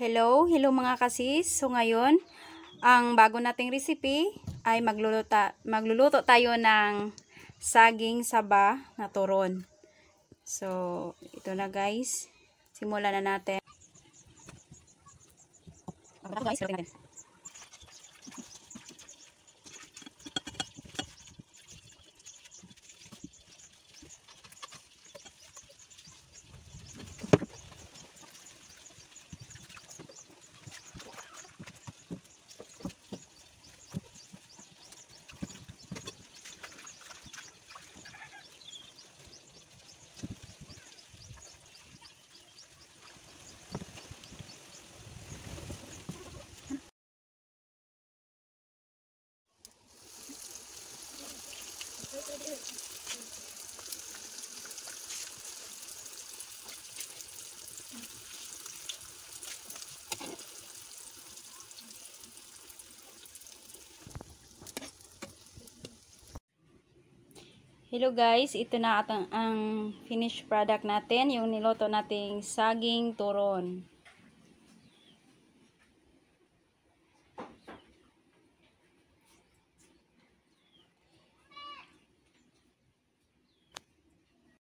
Hello, hello mga kasis. So ngayon, ang bago nating recipe ay magluluto, magluluto tayo ng saging saba na turon. So, ito na guys. Simulan na natin. Okay, guys, natin. Hello guys, ito na at ang, ang finished product natin, yung niloto nating saging turon.